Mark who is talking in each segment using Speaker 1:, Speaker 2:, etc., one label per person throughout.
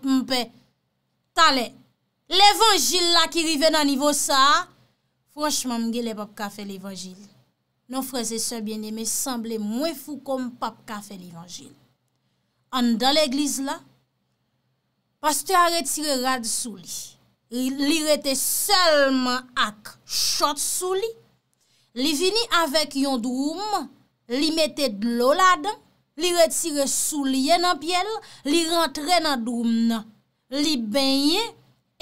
Speaker 1: Mpè talè, l'evangil la ki rive nan nivou sa Franchman mgele papka fe l'evangil Non freze se biene me semble mwen fou kom papka fe l'evangil An dan l'egliz la Pastè a retire rad sou li Li rete selman ak chot sou li Li vini avek yon droum Li mette dlo la dan Li retire sou liye nan pyele, li rentre nan droum nan, li benye,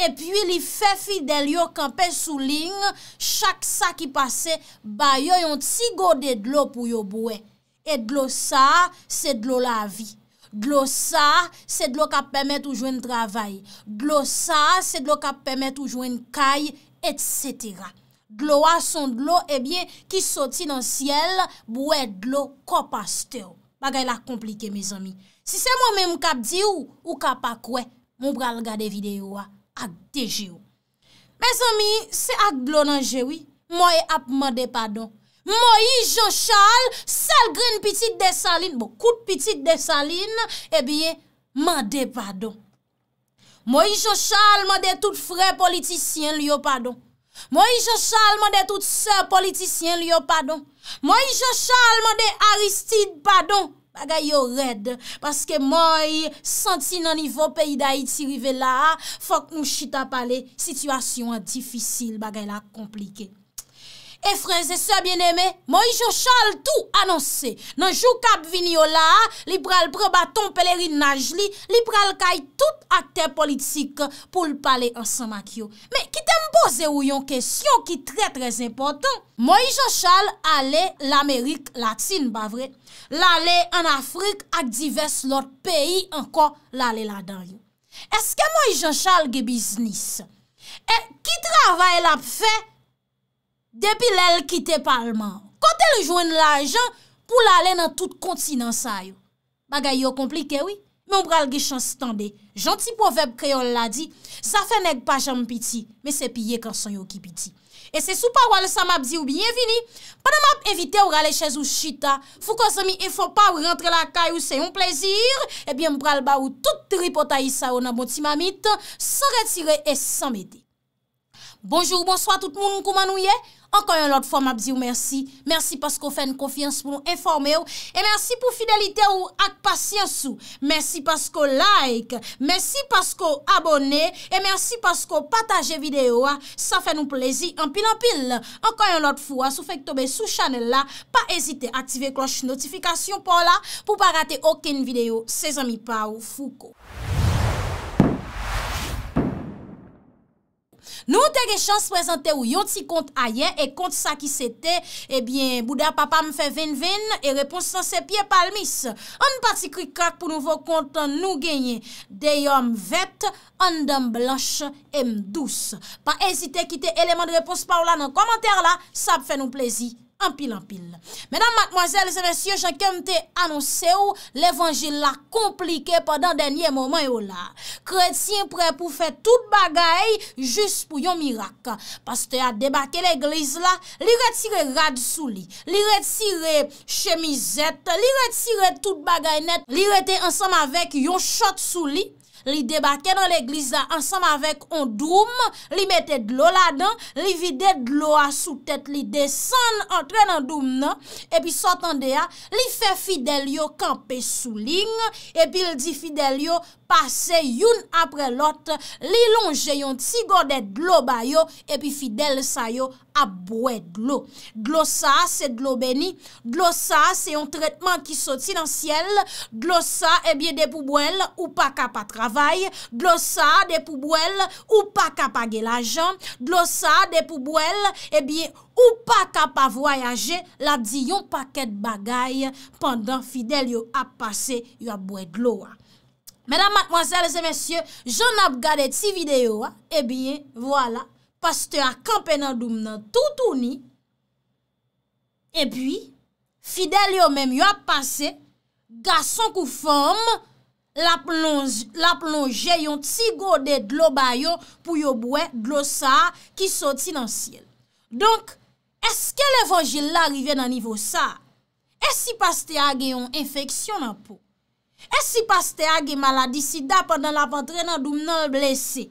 Speaker 1: epi li fefidel yo kape sou ling, chak sa ki pase, ba yo yon ti gode dlo pou yo boue. E dlo sa, se dlo la vi. Dlo sa, se dlo ka pemet oujwen travay. Dlo sa, se dlo ka pemet oujwen kay, etc. Dlo a son dlo, ebyen, eh ki soti nan siel, boue dlo kopaste yo. Bagay la komplike, me zonmi. Si se mwen mwen kap di ou, ou kap akwe, mwen bral gade videyo wa ak deji ou. Me zonmi, se ak blonan jewi, mwen ap mwen de padon. Mwen yi jo chal, sel grin pitit de salin, mwen bon, kout pitit de salin, ebiye, eh mwen de padon. Mwen yi jo chal, mwen de tout fre politisyen li yo padon. Mwen yi jo chal, mwen de tout se politisyen li yo padon. Moi jo chalman de Aristide Padon bagay yo red Paske moi santi nan nivou peyi da iti rive la Fok nou chita pale, situasyon an difisil bagay la komplike Efrenze se bien eme, Moïse Jean-Charles tou anonsè. Nanjou kap vini yo la, li pral prebaton peleri nage li, li pral kay tout akte politik pou l'pale ansan mak yo. Me, ki tem boze ou yon kesyon ki tre trez importan, Moïse Jean-Charles ale l'Amerik latin bavre, l'ale an Afrik ak divers lot peyi anko l'ale la dan yo. Eske Moïse Jean-Charles ge biznis? E, ki travay l ap fey? Depi lèl kite palman. Kote lèl jwen l'ajan pou l'alè nan tout kontinansayou. Bagay yo komplike wè. Mwen pral gè chan stande. Janti poveb kreol ladi. Sa fè neg pa jan mpiti. Mè se piye kan son yo ki piti. E se sou parwal sa mabdi ou biyevini. Pana mab evite ou rale chèz ou chita. Fou kon se mi e fò pa ou rentre la kaj ou se yon plezir. Ebyen mpral ba ou tout tripotayisa ou nan boti mamit. Se retire et se mbèdi. Bonjour, bonsoir tout moun ou kouman ou ye. Ankon yon lot fwa mabzi ou mersi, mersi pasko fèn konfians pou nou informe ou, e mersi pou fidelite ou ak pasyans ou, mersi pasko like, mersi pasko abone, e mersi pasko pataje videyo a, sa fè nou plezi anpil anpil. Ankon yon lot fwa, sou fèk tobe sou chanel la, pa ezite aktive kloche notifikasyon pou la, pou pa rate oken videyo se zami pa ou fuko. Nou te rechans prezante ou yon ti kont ayen E kont sa ki se te Ebyen bouda papa m fe ven ven E reponsan se pie palmis An pati kri kak pou nou vo kontan nou genye Dey om vet An dam blanche E m dous Pa ezite kite eleman de repons pa ou la nan komenter la Sa pfe nou plezi Ampil, ampil. Mèdam matmoazèl, sè mèsyè, chèkèm te anonsè ou, l'évangil la komplike podan denye momen yo la. Kretien prè pou fè tout bagay, jous pou yon mirak. Pastè a debakè l'eglise la, li retire rad sou li, li retire chèmizèt, li retire tout bagay net, li retire ansèm avèk yon chòt sou li. Li debake nan l'eglise la ansam avek on doum, li mette dlo la dan, li vide dlo a sou tet, li desen entre nan doum nan, epi sotande ya, li fe Fidel yo kampe sou ling, epi li di Fidel yo pase youn apre lot, li longe yon tigode dlo bayo, epi Fidel sa yo apre. A bwè glò. Glò sa, se glò beni. Glò sa, se yon tretman ki soti nan siel. Glò sa, e bie depou bwèl, ou pa ka pa travay. Glò sa, depou bwèl, ou pa ka pa gelajan. Glò sa, depou bwèl, e bie ou pa ka pa voyaje. La di yon paket bagay, pandan fidèl yo ap pase, yo ap bwè glò. Mèdam, mwazèl, zè mèsyè, joun ap gade ti video, e bie, wòla. Pastè a kampè nan doun nan toutouni, e pi, fidèl yo mèm yo ap pase, ga son kou fòm, la plonjè yon tsi gode dlo bayo, pou yo bouè dlo sa, ki soti nan siel. Donk, eske l'evangil l'arive nan nivou sa? Esi pastè a gen yon infeksyon nan pou? Esi pastè a gen maladi si da pandan la patre nan doun nan blese?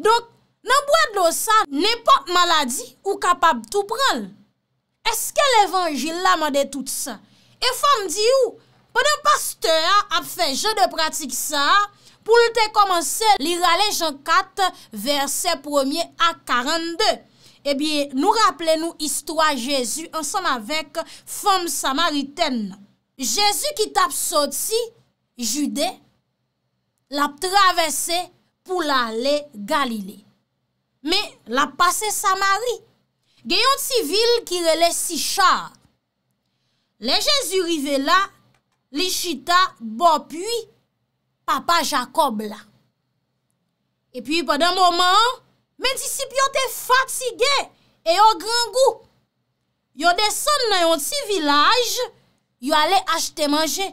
Speaker 1: Donk, Nan bwa do sa, ne pa maladi ou kapab tou pral. Eske l'evangil la ma de tout sa? E fom di ou? Pan an pasteur ap fè jè de pratik sa, pou l'te komanse l'ira le jankat versè premier a 42. E eh bi nou rappele nou istwa jèzu ansan avèk fom samariten. Jèzu ki tap soti, jude, la travesse pou la le galilei. Me la pase Samari, gen yon ti vil ki rele si char. Le jesu rive la, li chita, bo pui, papa Jacob la. E pi, padan mouman, men disip yo te fatige, e yo gran gou. Yo de son nan yon ti vilaj, yo ale achete manje,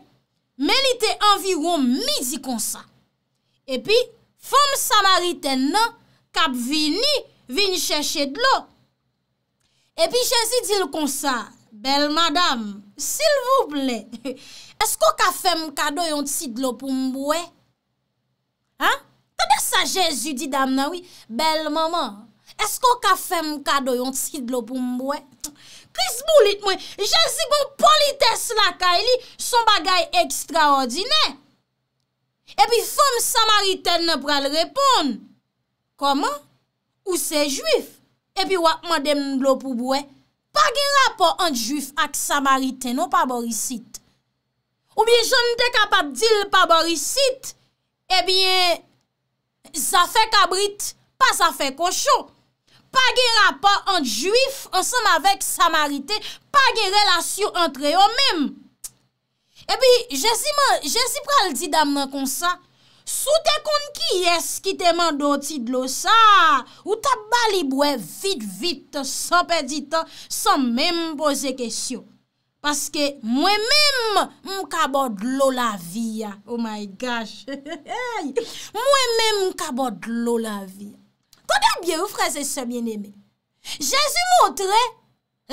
Speaker 1: men ite anviwon midi konsa. E pi, fam Samariten nan, Kap vini, vini chèche dlo. Epi jèzi dil kon sa, bel madam, sil vouple, esko ka fèm kado yon ti dlo pou mbouè? Ha? Kade sa jèzi di damna wè? Bel mama, esko ka fèm kado yon ti dlo pou mbouè? Kris boulit mwen, jèzi bon politè slaka ili, e son bagay ekstraordinè. Epi fòm samariten nè pral repoun, Koman? Ou se juif? Epi wak mandem blopoubwe, pa gen rapor ant juif ak samarite nou paborisit. Ou biye joun de kapap dil paborisit, epi, sa fe kabrit, pa sa fe kosho. Pa gen rapor ant juif ansanm avèk samarite, pa gen relasyon antre yo mèm. Epi, eh jesi pral di dam nan konsa, Sou te kon ki eski te mandoti dlo sa, ou ta bali bwe vit vit san pedi tan, san menm pose kesyon. Paske mwen menm mkabod lola viya. Oh my gosh, mwen menm mkabod lola viya. Kou den bie ou freze se mwen eme? Jezu montre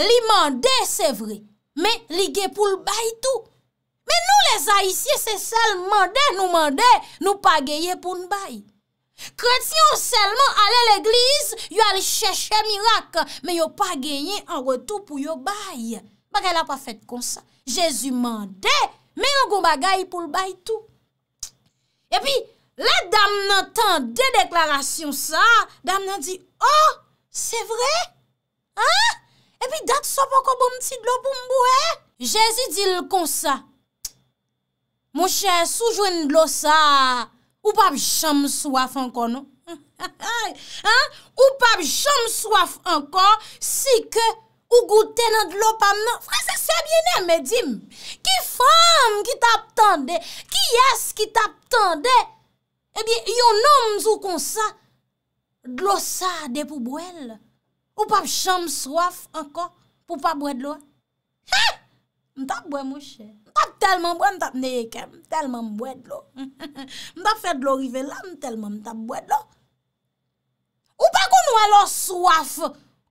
Speaker 1: li mande se vre, men li gepoul bay tou. Men nou les haïsye se sel mande, nou mande, nou pa geye pou n'bay. Kretion selman ale l'eglise, yu al chèche mirak, men yu pa geye en retou pou yu bay. Bakè la pa fèt kon sa. Jésus mande, men yu kou bagay pou l'bay tou. E pi, la dam nan tan de deklarasyon sa, dam nan di, oh, se vre, e pi dat sopoko boum ti glopou mbouè. Jésus di l kon sa, Mwen chè, soujwen glosa, ou pap chanm swaf ankon nou? Ou pap chanm swaf ankon, si ke ou gouten an glopan nou? Fransè, sebyenè mè dim? Ki fòm ki tap tendè? Ki yas ki tap tendè? Ebyen, yon nom zou konsa, glosa de pou bwèl? Ou pap chanm swaf ankon pou pap bwèl lò? Mwen tap bwè mwen chè. A telman mwen tap neye kem, telman mwen mwen mwen mwen. Mwen tap fed lorive lam, telman mwen tap mwen mwen. Ou pa kon wè lor swaf,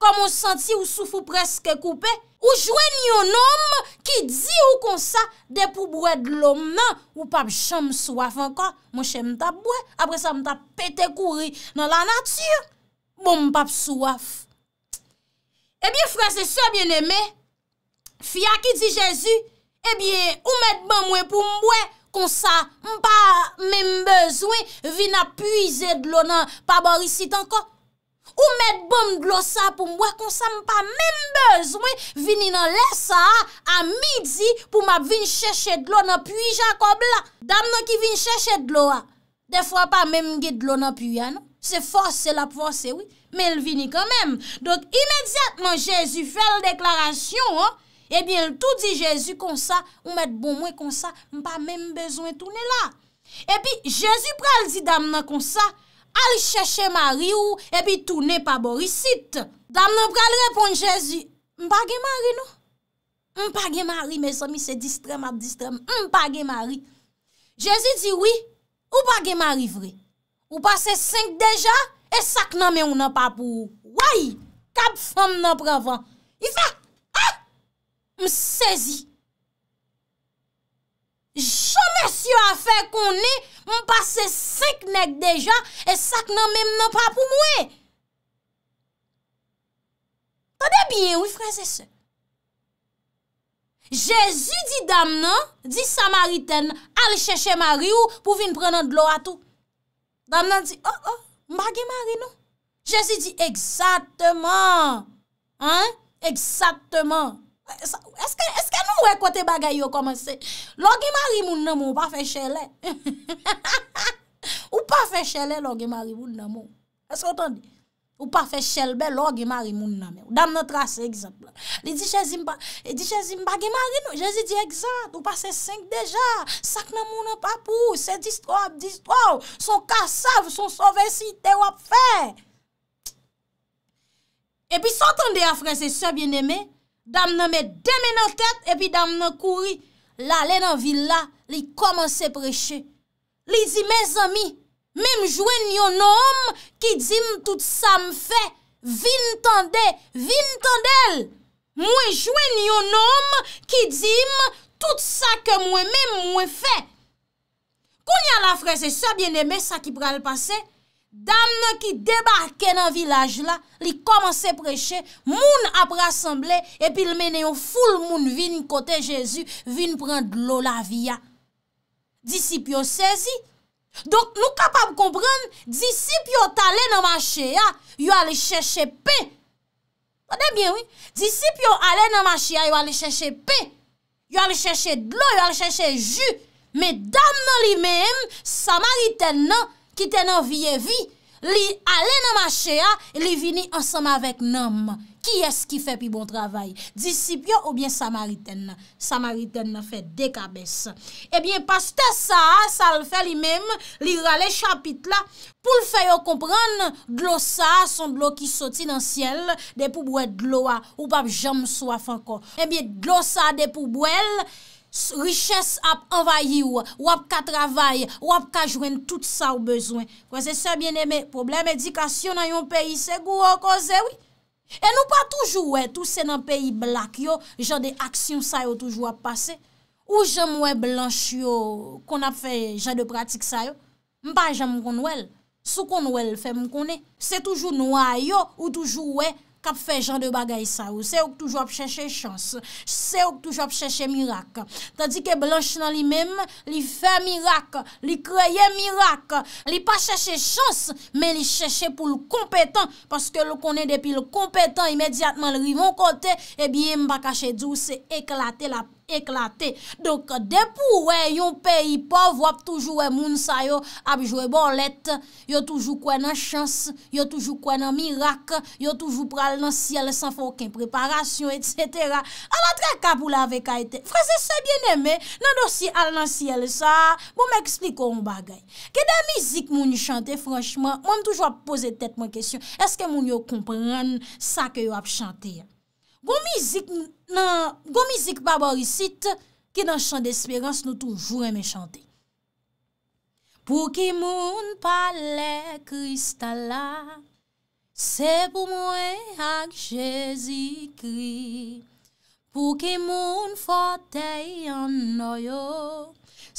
Speaker 1: komon santi ou soufou preske koupe, ou jwen yon om, ki di ou konsa, depou mwen mwen mwen. Ou pa mwen chan mwen swaf anka, mwen chan mwen tap mwen, apre sa mwen tap pete kouri. Nan la natyre, bon mwen pap swaf. Ebyen fran, se so bieneme, fya ki di Jezu, Ebyen, ou met bom wè pou mbwè konsa mpa mbèm bezwen vin ap puize dlo nan paborisit anko. Ou met bom dlo sa pou mbwè konsa mpa mbèm bezwen vini nan lesa a midi pou map vin chèche dlo nan puize akob la. Dam nan ki vin chèche dlo a, defwa pa mbèm gè dlo nan puize anko. Se fòsè la fòsè wè, men vini kanmèm. Donk imediatman jèzu fèl deklarasyon anko. Ebyen, eh tout di Jezu konsa, ou met bon mwen konsa, mpa menm bezwen toune la. Ebyen, eh Jezu pral di dam nan konsa, al cheshe mari ou, epi eh toune pa borisit. Dam nan pral repon Jezu, mpa gen mari nou? Mpa gen mari, me zomi se distrem ap distrem, mpa gen mari. Jezu di, oui, ou pa gen mari vre? Ou pa se seng deja, e sak nan men ou nan pa pou ou? Woy, kap fom nan pravan, ifa! M sèzi. Chome syo a fè konè, m passe sèk nèk dèja, e sak nan mèm nan pa pou mwè. Sò dè biye, wè frazè sè. Jèsy di dam nan, di sa mari ten, alè chèche mari ou, pou vin pren nan dlo atou. Dam nan di, oh oh, m bagè mari nou. Jèsy di, eksatèman. Hein? Eksatèman. Eske nou wè kote bagay yo komanse? Logi mari moun nan moun, w pa fe chele. W pa fe chele, logi mari moun nan moun. Eske otan di? W pa fe chelbe, logi mari moun nan moun. Dam notra se egzant la. Li di che zimba, li di che zimba, bagi mari nou, jezi di egzant, w pa se seng deja, sak nan moun nan papou, se distro oh, ap distro oh, ap, son kasav, son sove si, te wap fe. E pi sotan di afre, se so bien eme, Dam nan mè demè nan tèt epi dam nan kouri, la lè nan villa li komanse preche. Li zi mè zami, mè mè jwen yon om ki zim tout sa m fè, vintande, vintandel. Mwen jwen yon om ki zim tout sa ke mwen mè mwen fè. Koun yon la frese, sa bè nè mè sa ki pral pase. Dam nan ki debake nan vilaj la, li komanse preche, moun apre asemble, epi l menen yon foul moun vin kote Jezu, vin pren dlo la viya. Disipyo sezi, donk nou kapab komprende, disipyo talen nan mache ya, yon alè chèche pe. Ode bien, oui? Disipyo alè nan mache ya, yon alè chèche pe. Yon alè chèche dlo, yon alè chèche ju. Me dam nan li men, samariten nan, Kitè nan vievi, li alè nan ma chè ya, li vini ansama vek nanm. Ki es ki fè pi bon travay? Disipyo ou bien samariten nan? Samariten nan fè dekabès. Ebyen, eh pastè sa, sa l fè li mèm, li rale chapit la. Poul fè yo komprèn, glosa son blo ki soti nan siel, de pou bwè gloa, ou pap jam soaf anko. Ebyen, eh glosa de pou bwèl, Riches ap anvayi yo, wap ka travaye, wap ka jwen tout sa ou bezwen. Kwa se se biene me, probleme edikasyon nan yon peyi se gwo kwa se wi. E nou pa toujou we, tou se nan peyi blak yo, jan de aksyon sa yo toujou ap pase. Ou jan mwen blanch yo, kon ap fe jan de pratik sa yo. Mpa jan mwen kon wel, sou kon wel fe mwen kon e. Se toujou nou a yo, ou toujou we. sa pou fè jan de bagay sa ou, se ouk toujop chèche chans, se ouk toujop chèche mirak, tadikè blanche nan li mèm, li fè mirak, li kreye mirak, li pa chèche chans, men li chèche pou l'kompètant, paske lò konè depi l'kompètant, imèdiatman lè rivon kote, ebi mbakache djou se eklate la pati, Eklate, donk depouwe yon peyi pov wap toujou e moun sa yo abjou e bolet, yo toujou kwen an chans, yo toujou kwen an mirak, yo toujou pral nan siel san fokin preparasyon, etsetera. Aladre kapou la vek a ete, franse se bieneme nan dosi al nan siel sa, bon, moun ekspliko yon bagay. Kede mizik moun yon chante franchman, moun toujou ap pose tet moun kesyon, eske moun yon kompren sa ke yon ap chante ya. Gon mizik nan, gon mizik pa borisit, ki nan chan de esperans nou toujou reme chante. Pou ki moun pale kristala, se pou mwen ak jesikri. Pou ki moun fote yon noyo,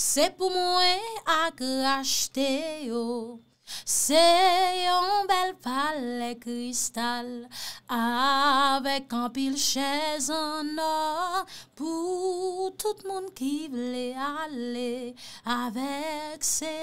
Speaker 1: se pou mwen ak rachteyo. Se yon bel pal le kristal Awek an pil chèz an or Pou tout moun ki vle ale Awek se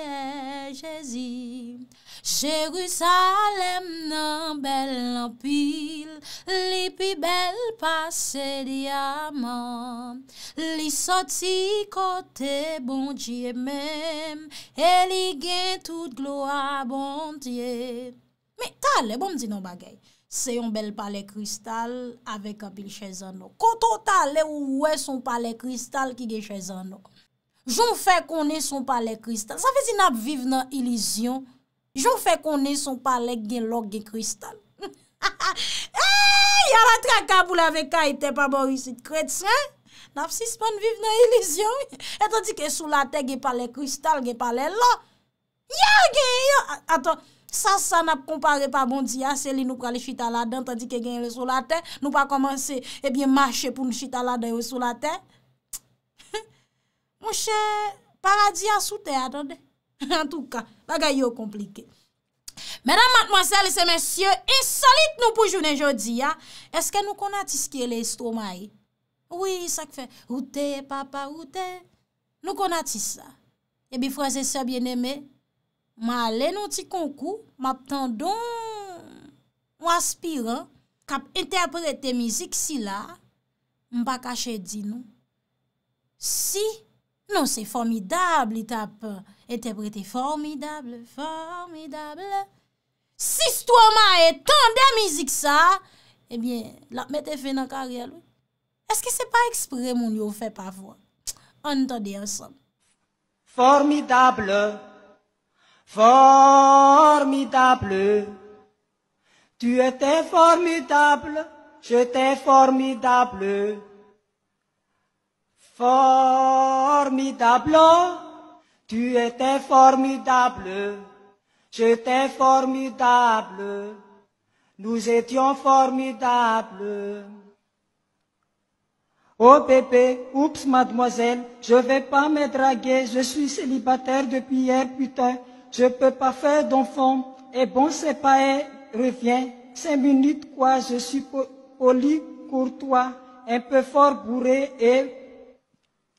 Speaker 1: jèzi Che rus alem nan bel an pil Li pi bel pas se diamant Li sot si kote bon jie mèm E li gen tout gloa Bon tiye Mè talè, bon di nan bagay Se yon bel pale kristal Avè kapil chè zan lò Koto talè ou wè son pale kristal Ki ge chè zan lò Joun fè konè son pale kristal Sa fè si nap viv nan ilizyon Joun fè konè son pale gen lò gen kristal Ha ha Yara tra kaboul avè ka E te pa borisit kreds Nap sispan viv nan ilizyon Etan di ke sou la te ge pale kristal Ge pale lò Ya gen yo, aton, sa sa nap kompare pa bondi ya, se li nou kwa li chita la den tandi ke gen yo sou la ten, nou pa komanse, ebyen, mache pou nou chita la den yo sou la ten. Mwen che, paradis ya sou te, atonde. En tout ka, bagay yo komplike. Mèdam mat mwasele se mèsyo, insolite nou pou jounen jodi ya, eske nou konatise ki e le istou mayi? Eh? Ouye, sak fe, oute, papa, oute, nou konatise sa. Ebyen, eh franse sebyen eme? Ma alè nou ti konkou, map tan don waspiran kap entèprete mizik si la, mba kache di nou. Si, nou se formidabli tap entèprete euh, formidabli, formidabli. Si stwa ma etan de mizik sa, ebyen, eh lakme te fè nan karyalou. Eske se pa ekspre moun yo fè pavou? An tade ansan.
Speaker 2: Formidabli, formidable. Tu étais formidable, j'étais formidable. Formidable, tu étais formidable, j'étais formidable. Nous étions formidables. Oh bébé, oups mademoiselle, je vais pas me draguer, je suis célibataire depuis hier, putain. Je ne peux pas faire d'enfant. Et eh bon, c'est pas elle eh, revient. Cinq minutes, quoi, je suis poli, courtois, un peu fort bourré et,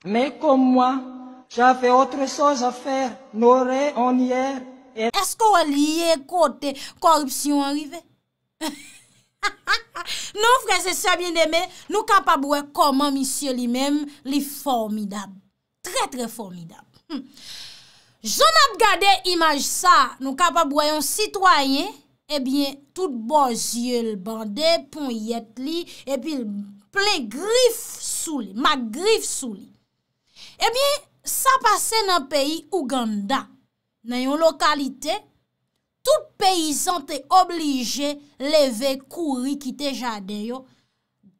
Speaker 2: mais comme moi, j'avais autre chose à
Speaker 1: faire. N'aurait en hier. Et... Est-ce qu'on lié côté corruption arrivée? non, frère, c'est ça bien aimé. Nous capables comment monsieur lui-même, lui formidable. Très, très formidable. Hum. Joun ap gade imaj sa nou ka pa boyon sitwayen, ebyen, eh tout boziye l bandè, pon yet li, epi l ple grif sou li, ma grif sou li. Ebyen, eh sa pase nan peyi Uganda, nan yon lokalite, tout peyizan te oblige leve kouri ki te jade yo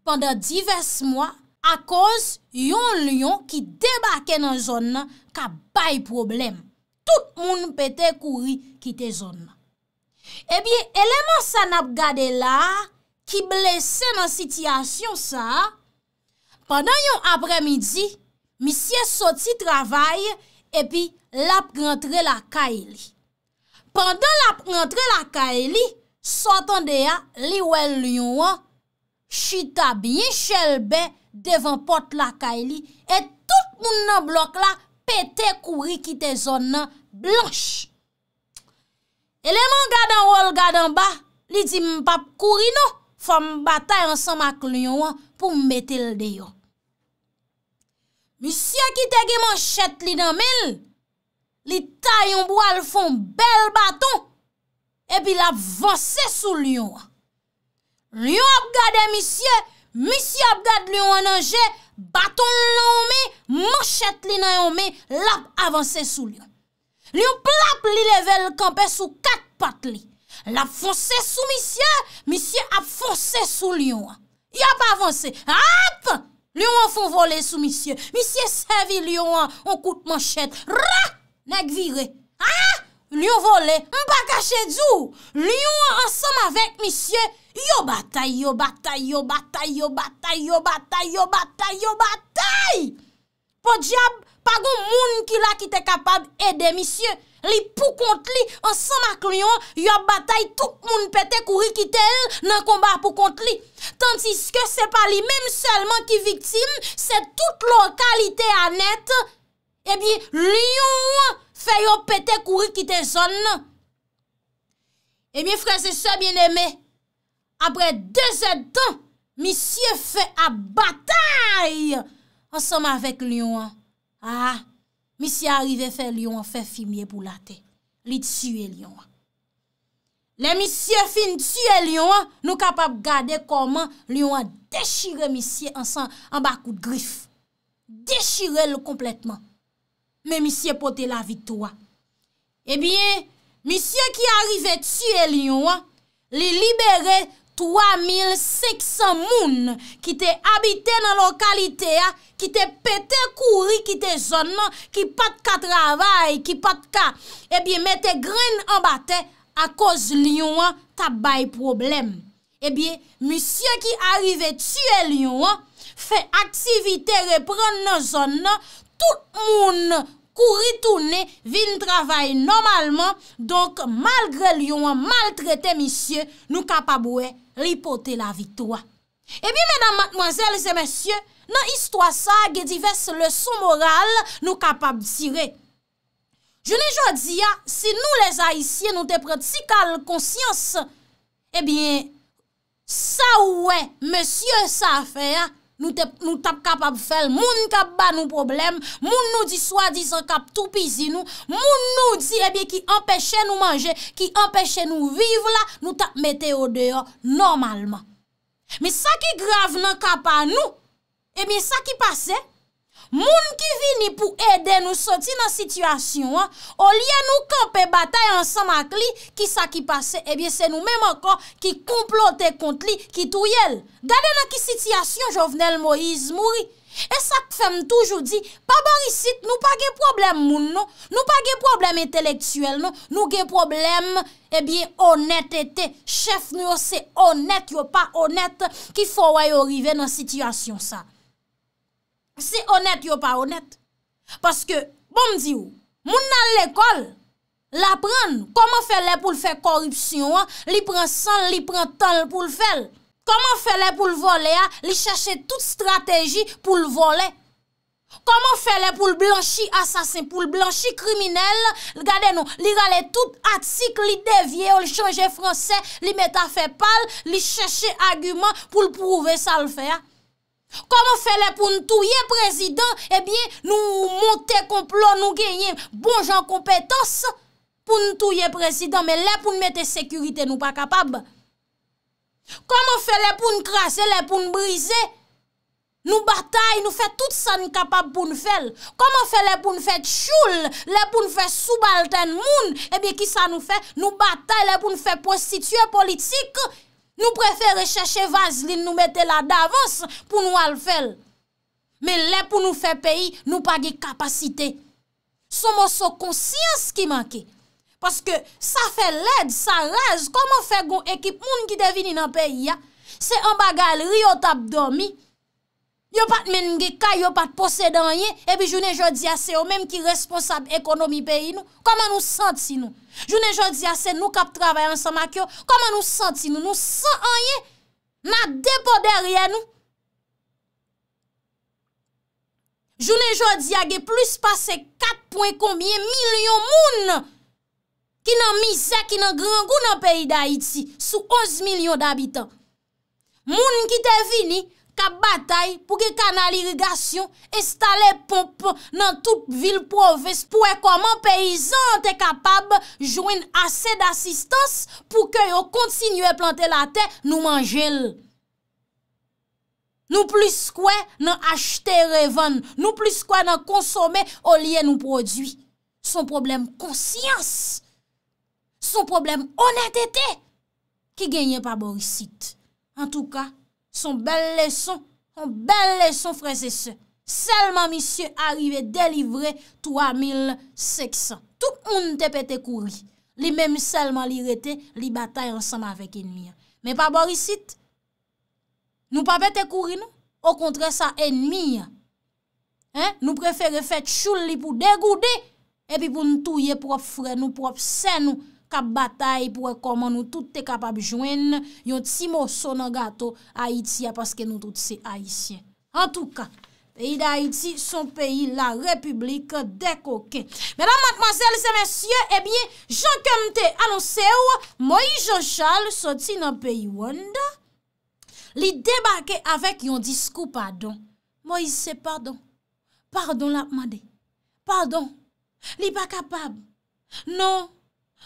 Speaker 1: pandan divers mwa a koz yon lyon ki debake nan joun nan ka bay probleme. tout moun pete kouri ki te zon nan. Ebyen, eleman san ap gade la, ki blese nan sitiyasyon sa, pandan yon apre midi, misye soti travay, epi lap rentre la ka e li. Pandan lap rentre la ka e li, sotan deya li wel liyon an, chita biye chelbe devan pot la ka e li, et tout moun nan blok la, pe te kouri ki te zon nan blanche. Eleman gadan wol gadan ba, li di mpap kouri nou, fwa mbata yon samak lyo wan pou mbete l deyon. Misyè ki te ge man chet li nan men, li tay yon bo al fon bel baton, e pi la vansè sou lyo wan. Lyo wap gade misyè, misyè wap gade lyo wan anje, Baton nan ome, manchet li nan ome, lap avanse sou lion. Lion plap li level kampe sou kat pat li. Lap fonse sou misye, misye ap fonse sou lion. Yap avanse, ap, lion an fon vole sou misye. Misye sevi lion an, an koute manchet, ra, nek vire. Ha, ah! lion vole, mba kache djou. Lion an ansam avek misye, lion. Yobatay, yobatay, yobatay, yobatay, yobatay, yobatay, yobatay, yobatay! Po diyab, pa goun moun ki la ki te kapab ede misye. Li pou kont li, ansan ma kliyon, yobatay, tout moun pete kuri kite el nan komba pou kont li. Tantis ke se pa li menm selman ki viktim, se tout lo kalite anet, ebi, liyon ouan feyo pete kuri kite zon nan. Ebi, frese se bieneme, apre de zed tan, misye fe a batay ansanman vek lyo an. Ha, misye arive fe lyo an fe fimye pou late. Li tsuye lyo an. Le misye fin tsuye lyo an, nou kapap gade koman lyo an deshire misye ansan an bakout grif. Deshire lyo kompletman. Me misye pote la vitwa. Ebyen, eh misye ki arive tsuye lyo an, li libere 3,500 moun ki te abite nan lokalite ya, ki te pete kouri ki te zon, ki pat ka travay, ki pat ka, ebyen eh mette gren anbate, a koz liyon ta bay problem. Ebyen, eh misye ki arrive tue liyon, fe aktivite repren nan zon, tout moun kouri toune, vin travay normalman, donk malgre liyon maltrete misye, nou ka pa boue, Ripote la vitwa. Ebyen, eh mèdame, mòzèl, zè mèsyè, nan histwa sa, gè divers le sou moral, nou kapab dire. Je ne jò di ya, si nou lèz a isye nou te pratikal konsyans, ebyen, sa ou wè, mèsyè sa a fè ya, Nou tap kap ap fel, moun kap ba nou problem, moun nou di swadi san kap toupi zi nou, moun nou di ebyen eh ki empèche nou manje, ki empèche nou vive la, nou tap meteo deyon normalman. Me sa ki grave nan kap a nou, ebyen eh sa ki pase? Moun ki vini pou ede nou soti nan sityasyon an, o liye nou kanpe batay ansan ak li, ki sa ki pase, ebyen eh se nou menman kon ki komplote kont li ki tou yel. Gade nan ki sityasyon, Jovenel Moïse mouri. E sa k fem toujou di, pa barisit nou pa ge problem moun non, nou pa ge problem entelektuel non, nou ge problem, ebyen, eh honet ete. Chef nou se honet yo pa honet ki fwa yo rive nan sityasyon sa. Si honet yo pa honet. Paske, bon mdi ou, moun nan l'ekol, la pran. Koman fè lè pou l'fè korupsyon, li pran san, li pran tan pou l'fèl. Koman fè lè pou l'vole, li chèche tout strategi pou l'vole. Koman fè lè pou l'blanchi asasin, pou l'blanchi kriminel. Li rale tout atik, li devye, li chanje fransè, li meta fè pal, li chèche agumen pou l'prouve sa l'fèl. Koman fe le pou nou touye prezident, ebyen eh nou monte komplon nou genye bon jan kompetans pou nou touye prezident, men le pou nou mette sekurite nou pa kapab. Koman fe le pou nou krasye, le pou nou brize, nou batay, nou fe tout sa nou kapab pou nou fel. Koman fe le pou nou fe tchoul, le pou nou fe sou balten moun, ebyen eh ki sa nou fe nou batay, le pou nou fe prostitue politikou. Nou prefere chache vaz li nou mette la davans pou nou al fel. Men le pou nou fe peyi, nou pa ge kapasite. Sou monsou konsyans ki manke. Paske sa fe led, sa raz, koman fe goun ekip moun ki devini nan peyi ya? Se amba gal ri otap domi, yo pat men ge ka, yo pat pose dan ye, e bi jounen jodi ya se yo men ki responsab ekonomi peyi nou, koman nou sante si nou? Jounen jodi asen nou kap trabay ansan ma kyo, koman nou santi nou? Nou san anye, na depo derye nou. Jounen jodi age plus pase 4.1 milyon moun ki nan misè, ki nan grangou nan peyi da iti, sou 11 milyon d'abitan. Moun ki te vini, ka batay pou ge kanal irigasyon, estale pompe nan bon tout vil poves, pou e koman peyizan an te kapab jouen ase d'assistans pou ke yo kontsinywe plante la te nou manjel. Nou plis kwen nan achte revan, nou plis kwen nan konsome olye nou prodwi. Son problem konsyans, son problem honetete, ki genye pa borisit. An tou ka, Son bel leson, son bel leson fre se se. Selman misye arrive delivre 3600. Tout moun te pete kouri. Li menm selman li rete, li batay ansanman vek enmi. Me pa borisit. Nou pa pete kouri nou. Ou kontre sa enmi. Nou prefere fet choul li pou degoude. E pi pou nou touye prop fre nou, prop sen nou. Kap batay pou ekoman ou tout te kapab jwen yon ti moso nan gato Haiti ya paske nou tout se Haitien. En touka, peyi da Haiti son peyi la Republik de Koke. Mèdan matmazèl se mèsyè, ebyen, Jean Kemte anonsè ou Moïse Jean Charles soti nan peyi Wanda, li debake avèk yon diskou padon. Moïse se padon. Padon la madè. Padon. Li pa kapab. Non.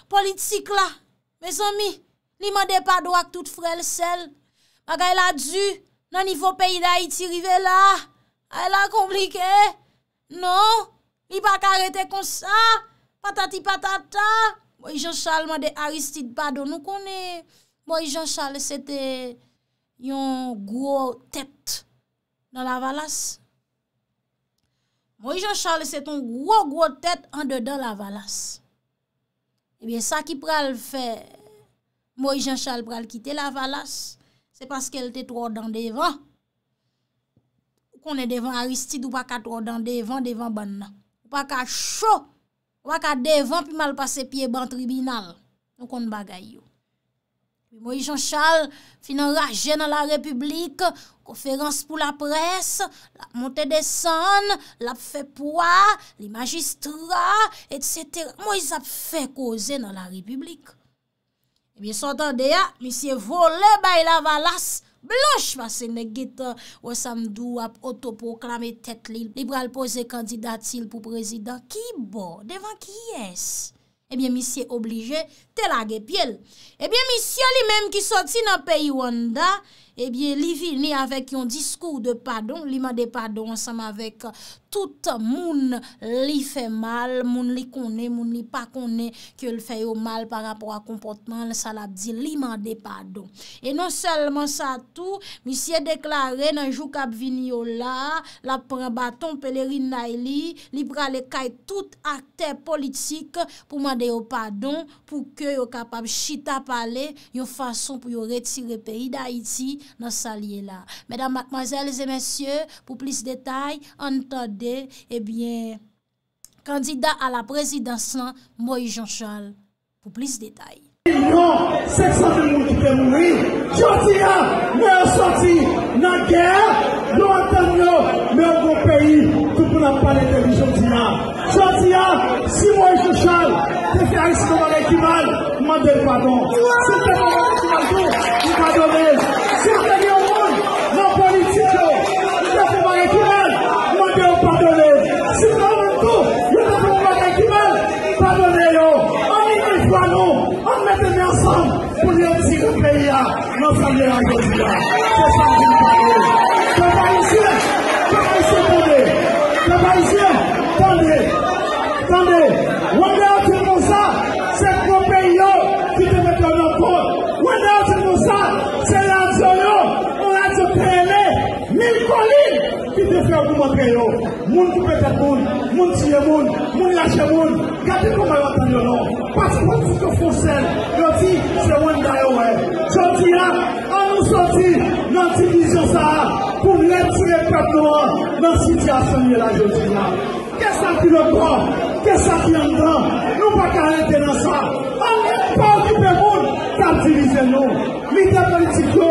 Speaker 1: Politsik la, bezan mi, ni mande pado ak tout frel sel. Maka el a dju nan nivou peyi da iti rive la. El a komplike. Non, mi pa karete konsa. Patati patata. Mo i Jean Charles mande Aristide Pado nou konen. Mo i Jean Charles sete yon gwo tet nan la valas. Mo i Jean Charles sete yon gwo gwo tet an dedan la valas. Ebyen eh sa ki pral fè, Moui Jean Charles pral kite la valas, Se paske el te tro dan devan, Ou konen devan Aristide, Ou waka tro dan devan, Devan ban nan, Ou waka chou, Ou waka devan, Pi mal pase piye ban tribunal, Ou konen bagay yo. Mo yon chal finan raje nan la republik, konferans pou la pres, la monte de san, la fe poua, li magistra, etc. Mo yon ap fe koze nan la republik. Ebyen son tande ya, misye vole bay la valas, bloche va se negite, wa samdou ap otopoklame tet li, li pral pose kandidatil pou prezident, ki bo, devan ki yes? Ebyen eh misye oblige, la gépiel. Ebyen, misye li mèm ki soti nan peyi wanda, ebyen, li vini avèk yon diskour de padon, li mè de padon ansam avèk uh, tout moun li fè mal, moun li konè, moun li pa konè ki l fè yo mal par rapport a komportman salabdi, li mè de padon. E non selman sa tout, misye deklare nan jou kap vini yo la, la prè baton pelerina li, li prale kaj tout akter politik pou mè de yo padon, pou ke yo kapab chita pale yon fason pou yo retire peyi da Haiti nan salye la. Medan, mademoiselles et messieurs, pou plis detay, an tade, ebyen, eh kandida a la prezidansan Moïse Jean Charles pou plis detay.
Speaker 2: Non, seksante moun ki te moui, Chantia me yo soti nan gèr, nou an tane yo me yo gò peyi ki pou la pale de Lijon-Tina. Chantia, si Moïse Jean Charles E a isi nouman ekimal, mante ou padon. Se te mouman ekimal tou, mante ou padon e yo. Se te di ou moun, nan politi yo. Se te mouman ekimal, mante ou padon e yo. Se te mouman ekimal, mante ou padon e yo. Ani mouman ou, an mette mè ansan, pou li an ti koupe ya, nan san mè an gozi ya. Sosan mouman ekimal yo. Moun ki pekep moun, moun ki ye moun, moun ki lache moun Gatikouman wakil yo nan Paskouman foute fousen Yo ti sewen daye wè Soti la, an nou soti Nan ti kizyo sa Pou mnen ti lep kat nou an Nan si ti asenye la joti la Kesa ki lep yo Ke sa fiyan dan, nou pa ka rente nan sa, an men pa ou ki pe moun, katilize nou. Mi te politik yo,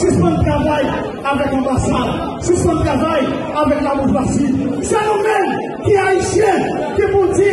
Speaker 2: si son kavay avèk an basa, si son kavay avèk la mouf basi. Se nou men ki a yi chen, ki moun di,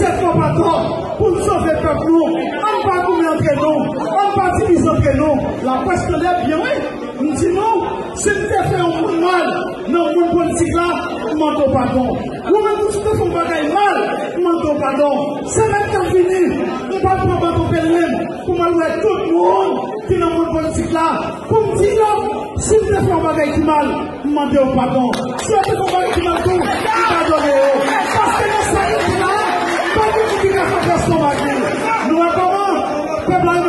Speaker 2: se fò paton, pou n so fè pe plou, an pa koume antre nou, an pa atilize antre nou. La pweste lep, yon e, mou di nou. Si vous avez fait un coup de mal dans le monde politique là, vous ne m'entendez pas. Vous avez fait un coup de mal, vous ne m'entendez pas. C'est maintenant fini, vous ne pouvez pas vous faire le même pour malgré tout le monde qui est dans le monde politique là. Pour vous dire, si vous avez fait un coup de mal, vous ne m'entendez pas. Si vous avez fait un coup de mal, vous ne m'entendez pas. Parce que nous sommes là, nous ne pouvons pas vous faire ce que vous avez fait. Nous avons un peu de mal.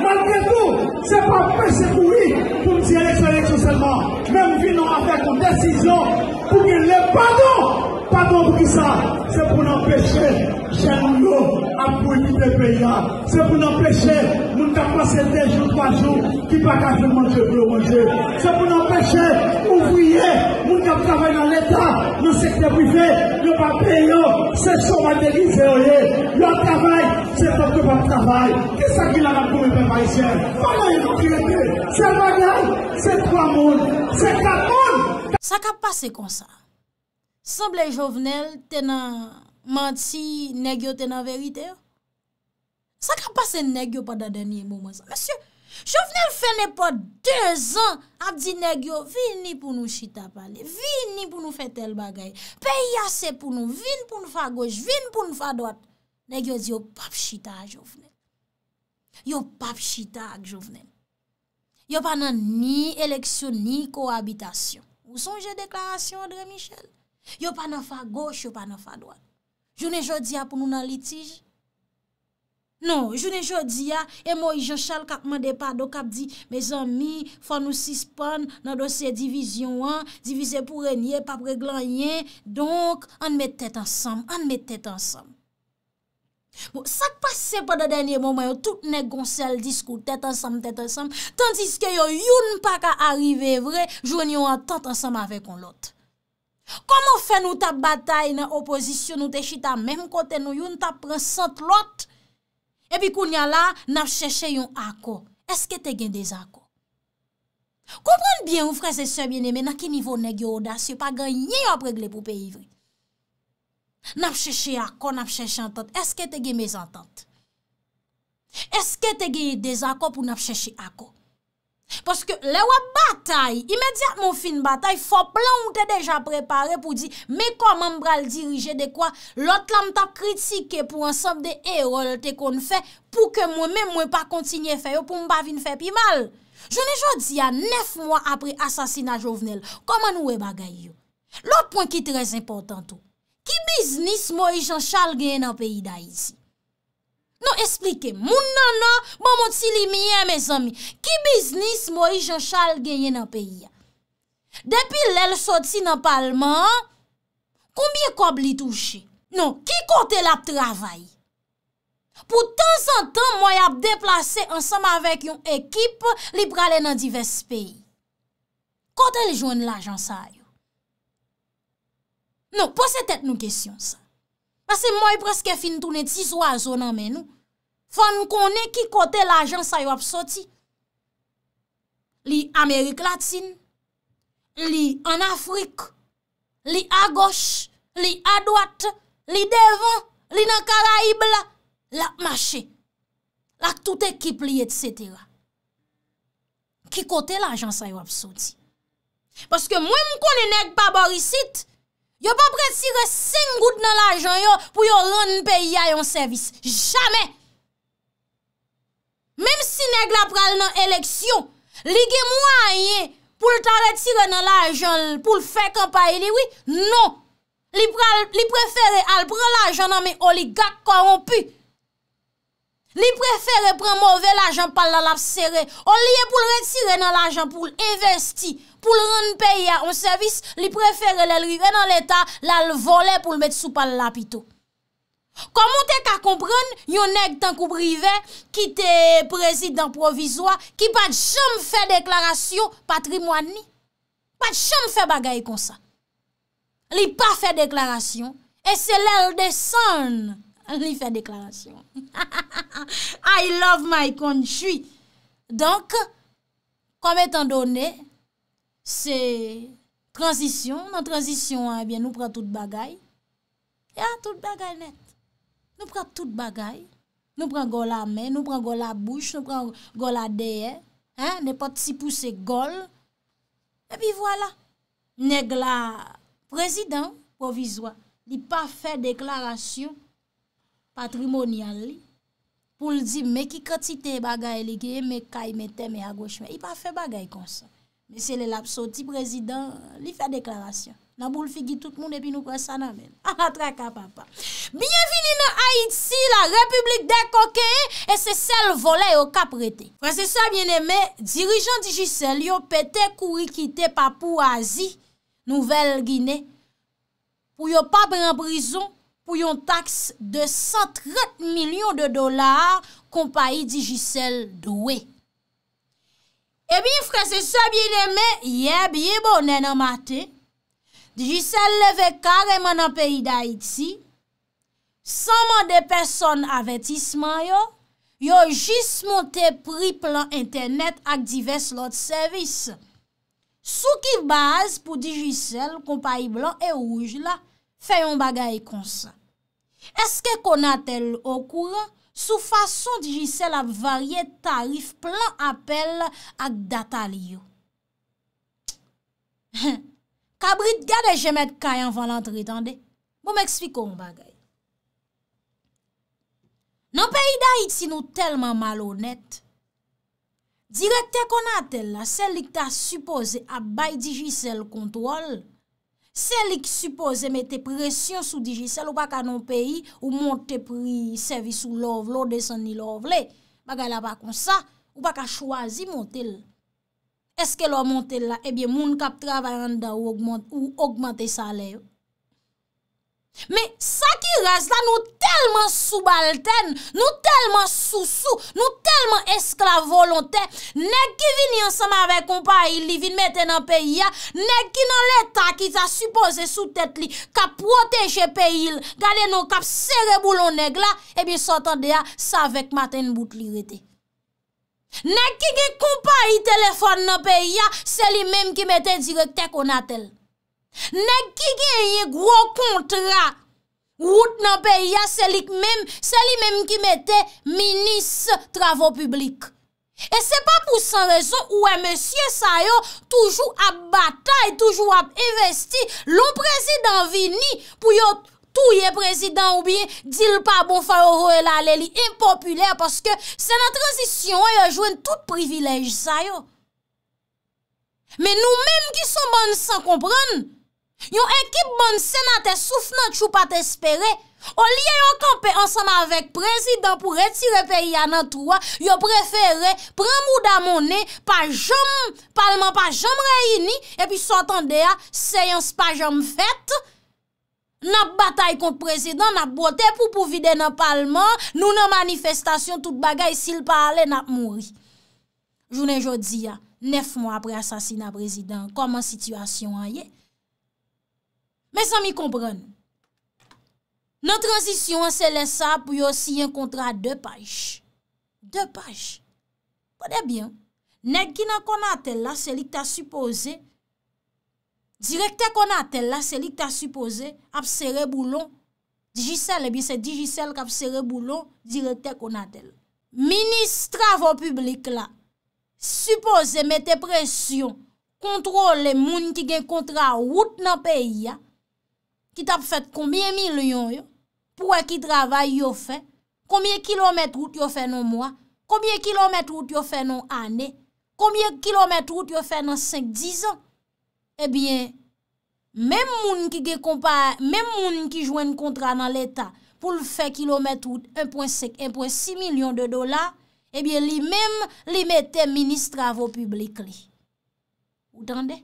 Speaker 2: Malgré tout, c'est n'est pas péché pour lui pour dire l'élection seulement. Même avons fait une décision pour qu'il le pardon. Pardon pour qui ça C'est pour empêcher chez nous à profiter le pays. C'est pour empêcher nous pas passer des jours, trois jours qui ne pas qu'à manger, bleu manger. C'est pour empêcher ouvriers, nous qui travailler dans l'État, dans le secteur privé, ne pas payer. C'est ce qu'on va Le travail, Se top te bat travay, ke sa ki la la pou e pe parisyen. Fama
Speaker 1: yon triyete, se bagay, se kwa moun, se kwa moun. Sa ka pase konsa? Semble Jovenel tenan manti, negyo tenan verite? Sa ka pase negyo pa da denye mouman sa? Mese, Jovenel fene pa de zan ap di negyo, vini pou nou chita pale, vini pou nou fe tel bagay, pe yase pou nou, vini pou nou fa goj, vini pou nou fa doat. Nèk yo di yo pap chita ak jovnen. Yo pap chita ak jovnen. Yo pa nan ni eleksyon, ni koabitasyon. Ou sonje deklarasyon Andre Michel? Yo pa nan fa goch, yo pa nan fa doan. Jounen jodia pou nou nan litij? Non, jounen jodia, e mo yon chal kakman depa, do kap di, me zanmi, fan nou sispan, nan dosye divizyon an, divize pou renyen, pap reglan yen, donk, an met tèt ansam, an met tèt ansam. Sa bon, pase pa da denye momen yo, tout ne gonsel diskou tet ansam, tet ansam, tandis ke yo yon pa ka arrive vre, joun yon an tat ansam ave kon lot. Koman fe nou ta batay nan opozisyon nou te chi ta menm kote nou, yon ta prensant lot? Ebi koun ya la, nan cheshe yon akor, eske te gen dezakor? Kompran bien ou franse sebyen eme, nan ki nivou ne gyo odasyo, pa gen nye yo pregle pou pe yivri. N ap chèche akò, n ap chèche antante. Eske te ge mes antante? Eske te ge desakò pou n ap chèche akò? Poske le wap batay, imediat moun fin batay, fò plan ou te deja prepare pou di, me koman mbral dirije de kwa, lot la mta kritike pou ansap de erol te kon fè, pou ke mwen mwen pa kontinye fè yo pou mba vin fè pi mal. Je ne jò di ya nef mwa apri asasina jovenel, koman ou e bagay yo? Lot pwen ki trez important ou, Ki biznis mou yon chal genye nan peyi da yizi? Non esplike, moun nan nan, moun moun ti li miye me zami. Ki biznis mou yon chal genye nan peyi ya? Depi lèl sot si nan palman, koumye kob li touche? Non, ki kote la ptravay? Pou tan san tan mou yon deplase ansam avèk yon ekip li prale nan divers peyi. Kote li joun la jansay? Non, pou se tet nou kesyon sa. Pase mwen preske fin tou neti zwa zonan men nou. Fon konen ki kote la jans ay wap soti. Li Amerik Latine, li an Afrik, li a goch, li a dwat, li devan, li nan Karaibla, la mache, la tout ekip li et setera. Ki kote la jans ay wap soti. Paske mwen mwen konen ek pa borisit, Yo pa pretire 5 gout nan la ajan yo pou yo loun beya yon servis. Jamen!
Speaker 2: Mem si neg la pral nan
Speaker 1: eleksyon, li gen mwanyen pou l tarretire nan la ajan pou l fèk an paye liwi, non! Li preferè al pral la ajan nan me oligak korompi, Li prefere prenmove l'ajan pal la lap sere. O li e pou l retire nan l'ajan pou l investi. Pou l renn peye an servis. Li prefere l elrive nan l etat. La l vole pou l met sou pal lap ito. Koman te ka kompran? Yon ek tankou prive. Ki te prezidant provizwa. Ki pat jom fe deklarasyon patrimwani. Pat jom fe bagay kon sa. Li pa fe deklarasyon. E se l el desenl. An li fè deklarasyon. I love my konjwi. Donk, kom etan donè, se transisyon, nan transisyon, eh nou pran tout bagay. Ya, tout bagay net. Nou pran tout bagay. Nou pran gol a men, nou pran gol a bouche, nou pran gol a deyè. Nè pot si pousse gol. E bi voilà. Neg la prezidant provizwa. Ni pa fè deklarasyon Patrimonial li, pou l di me ki katite bagay li ge, me kay, me teme, me agweshme. I pa fe bagay konsa. Mese le lapso ti prezident, li fe deklarasyon. Nan bou l figi tout moun epi nou prez sana men. Ha ha, traka papa. Bienveni nan Haïti, la republik de Koke, e se sel vole yo ka prete. Frense sa bieneme, dirijan di Jisèl yo pete kou rikite pa pou Azi, nouvel Gine, pou yo pa brem brison. pou yon taks de 130 milyon de dolar kompa yi Digicel dwe. E eh bi yon frese sa biye deme, ye biye bo nen amate, Digicel leve kareman an peyi da iti, sanman de person avetisman yo, yo jis montè pri plan internet ak divers lot servis. Sou ki baz pou Digicel kompa yi blan e ouj la, Fè yon bagay konsan. Eske kon a tel okouran sou fason di jise la varye tarif plan apel ak data liyo. Kabrit gade jemet kayan van lantritande. Bo m ekspiko yon bagay. Non pe yi da iti nou telman malonet. Direkte kon a tel la sel li ta supose a bay di jise l kontrol Se li ki suppose emete presyon sou dijisel ou baka nan peyi ou monte priy servis eh ou lov, lo de san ni lov le, baga la bakon sa, ou baka chwazi monte le. Eske lov monte le la, ebyen moun kap trava yanda ou augmente sale yo. Me sakiraz la nou telman soubalten, nou telman sousou, nou telman esklav volonten, nek ki vini ansama ve kompa il li vin mette nan peyi ya, nek ki nan leta ki ta suppose sou tet li kap proteje peyi il, gade nou kap sere boulon neg la, ebi sotan deya sa vek maten bout li rete. Nek ki ge kompa il telefon nan peyi ya, se li menm ki mette direk tek ou natel. Nèk ki genye gro kontra Wout nan peya Sè li mèm Sè li mèm ki metè Minis travò publik E se pa pou san rezon Ouè mèsyè sa yo Toujou ap batay Toujou ap investi Loun prezident vini Pou yo touye prezident oubyen Dil pa bon fè orè la lèli Impopuler Paske se nan transisyon Yo jouen tout privilèj sa yo Mè nou mèm ki son ban san komprèn Yon ekip bon senate souf nan chou pa te espere O liye yon kampe ansama avèk prezident pou retire peyi anan trwa Yon prefere pran mou damone pa jom palman, pa jom reyini E pi sotande a, seyons pa jom fèt Nap batay kon prezident, nap bote pou pou vide nan palman Nou nan manifestasyon, tout bagay sil pale nap mouri Jounen jodi a, nef mwa apre asasina prezident Koman situasyon a ye? Mè san mi kompren, nan transisyon an se lè sa pou yo si yon kontra dè paj. Dè paj, pwede byan, nèk ki nan konatèl la, se li kta supose, direk te konatèl la, se li kta supose, apse re boulon, dijisel e bi se dijisel kapse re boulon, direk te konatèl. Ministravo publik la, supose mette presyon kontrole moun ki gen kontra wout nan peyi ya, ki tap fèt koumyen milyon yo, pou wè ki travay yo fè, koumyen kilomètrout yo fè nan mwa, koumyen kilomètrout yo fè nan anè, koumyen kilomètrout yo fè nan 5-10 an, ebyen, mèm moun ki ge kompare, mèm moun ki jwen kontra nan l'Etat, pou l'fè kilomètrout 1.6, 1.6 milyon de dola, ebyen eh li mèm, li mète ministra vò publik li. O tande?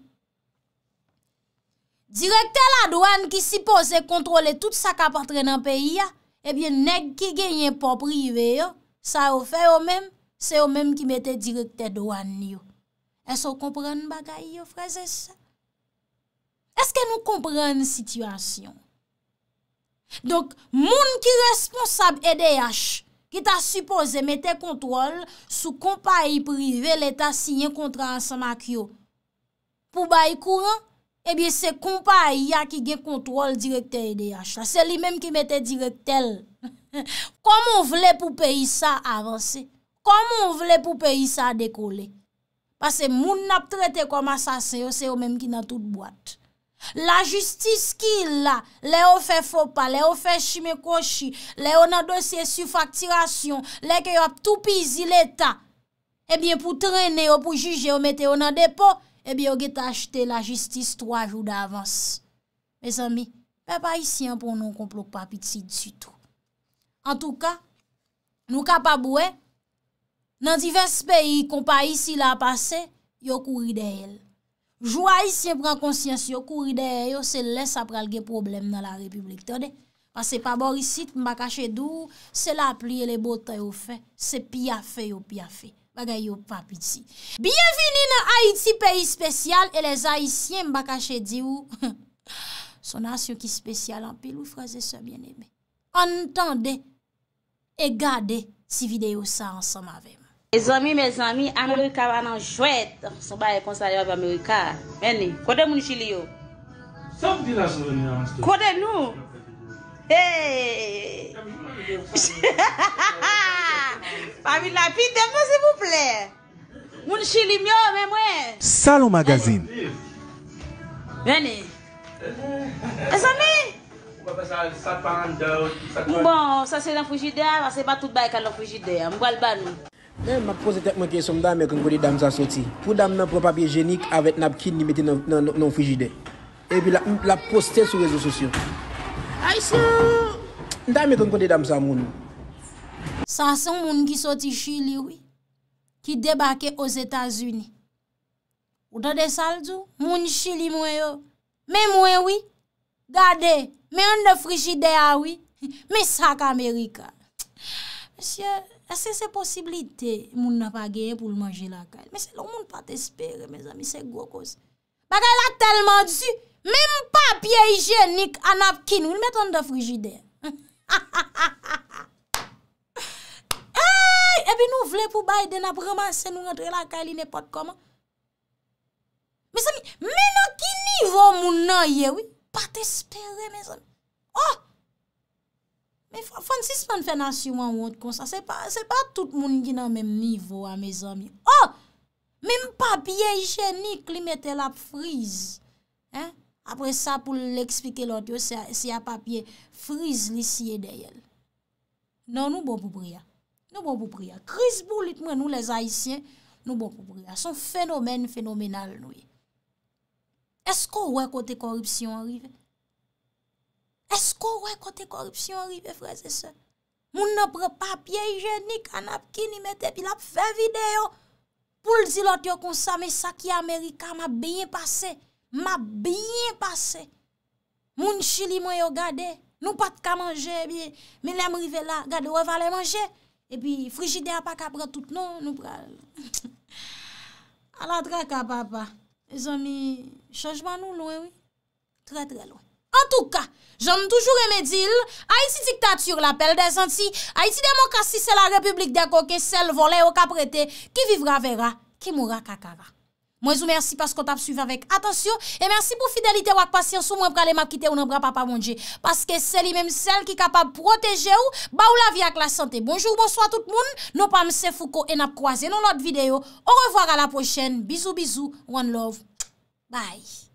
Speaker 1: Direkte la douan ki sipose kontrole tout sa kapatre nan peyi ya, ebyen eh neg ki genyen pa prive yo, sa ou fe ou men, se ou men ki mette direkte douan yo. Es ou komprene bagay yo, fraze se? Es ke nou komprene situasyon? Donk, moun ki responsab EDH, ki ta sipose mette kontrole sou kompaye prive leta sinyen kontra ansan mak yo. Pou bayi kouran, ebye se kompa aya ki ge kontrol direkter EDH la. Se li menm ki mette direkter el. Komon vle pou peyi sa avanse? Komon vle pou peyi sa dekole? Pase moun nap trete kom asasen yo se yo menm ki nan tout boat. La justis ki la, le yo fe fopa, le yo fe shime koshi, le yo nan dosye sufaktirasyon, le yo ap toupizi l'Etat, ebye eh pou trene yo pou juje yo mette yo nan depo, ebi eh yo geta achete la jistis 3 jou d'avans. Mes ami, pe pa isi anpon non konplok pa pit si dsitou. An tou ka, nou ka pa boue, nan divers peyi kon pa isi la pase, yo kouri de el. Jou a isi anpon konsyans, yo kouri de el, yo se lese apra lge problem nan la republik. Pase pa bor isi, mba kache dou, se la pli e le botay ou fe, se pi a fe yo pi a fe. Bagay yo papiti
Speaker 2: Bienveni nan
Speaker 1: Haiti, peyi spesyal E les Haitien bakache di ou Sonasyon ki spesyal Anpil ou fraze se bieneme Entende E gade si video sa ansam avem E zomi, me zomi Anre kavanan jwet Soba ekonsaryon v amerika Meni, kode mouni chili yo Kode nou Eyyy Ha ha ha ha ha! Pami lapide mwen se mwple! Mwen chi li mwè mwen!
Speaker 2: Salon magazin
Speaker 1: Veni! E sami?
Speaker 2: Mwen pa sa satpan, daot Mwen
Speaker 1: bon sa se nan fujide, mwen se batout baye kan nan fujide, mwen gwal ban nou
Speaker 2: E, eh, mwen pose tekman ki somdam e kon kode dam sa soti pou dam nan propapye genik avet napkin ni meti nan fujide e pi la poste sou rezo sosyo Nda mi kon konde dam sa moun?
Speaker 1: Sa se moun ki soti chili wè, ki debake os Etats-Unis. Ou da de saldou, moun chili mwen yo, mwen mwen wè, gade, mwen an de frigidea wè, mwen sak Amerika. Monsye, esen se posibilite moun na pa genye pou l manje la kal? Mwen se loun moun pa te espere, mwen se gwo kose. Bakal la telman di su, mwen papye hijenik an ap kin wè, mwen mwen an de frigidea. Ha ha ha ha ha ha ha! Ebi nou vle pou bayden ap ramase nou nontre la kaeli nepot koman. Me san mi, menan ki nivou moun nan ye, we, pa te espere, me san mi. Ho! Oh! Me, fon si se man fè nasyoun wot kon sa. Se pa, se pa tout moun ginan men nivou an, me san mi. Ho! Oh! Men pa biye jenik li mete la friz. Hen? apre sa pou l'eksplike lout yo se a papye friz lisye deyel. Non, nou bon pou priya. Nou bon pou priya. Kris bou lit mwen nou les haisyen, nou bon pou priya. Son fenomen fenomenal nou ye. Esko wè kote korupsyon arrive? Esko wè kote korupsyon arrive, frese se? Moun nou pre papye, je ni kanap ki, ni metepi, lap fe videyo. Poul zi lout yo konsame sa ki Amerika ma benye pasey. Ma byen pase, moun chili mwen yo gade, nou pat ka manje, mi lem rive la, gade wè valen manje, epi frigide apak apre tout nou, nou pral. A la tra ka papa, e zon ni chanjman nou loun, oui, tre tre loun. En touka, jom toujou remedil, Haiti diktat sur l'apel de zanti, Haiti demokrasi se la republik deko ke sel vole ou kaprete, ki vivra vera, ki moura kakara. Mwen sou mersi pas kon tap suvi avèk. Atensyon, e mersi pou fidelite wak pasyansou, mwen pralè map kite ou nan bra pa pa mounje. Paske seli mèm sel ki kapab proteje ou, ba ou la vi ak la sante. Bonjou, bonsoit tout moun, nou pa mse fouko en ap kwaze nou lot videyo. Ou revoar a la pochen. Bizou, bizou, one love. Bye.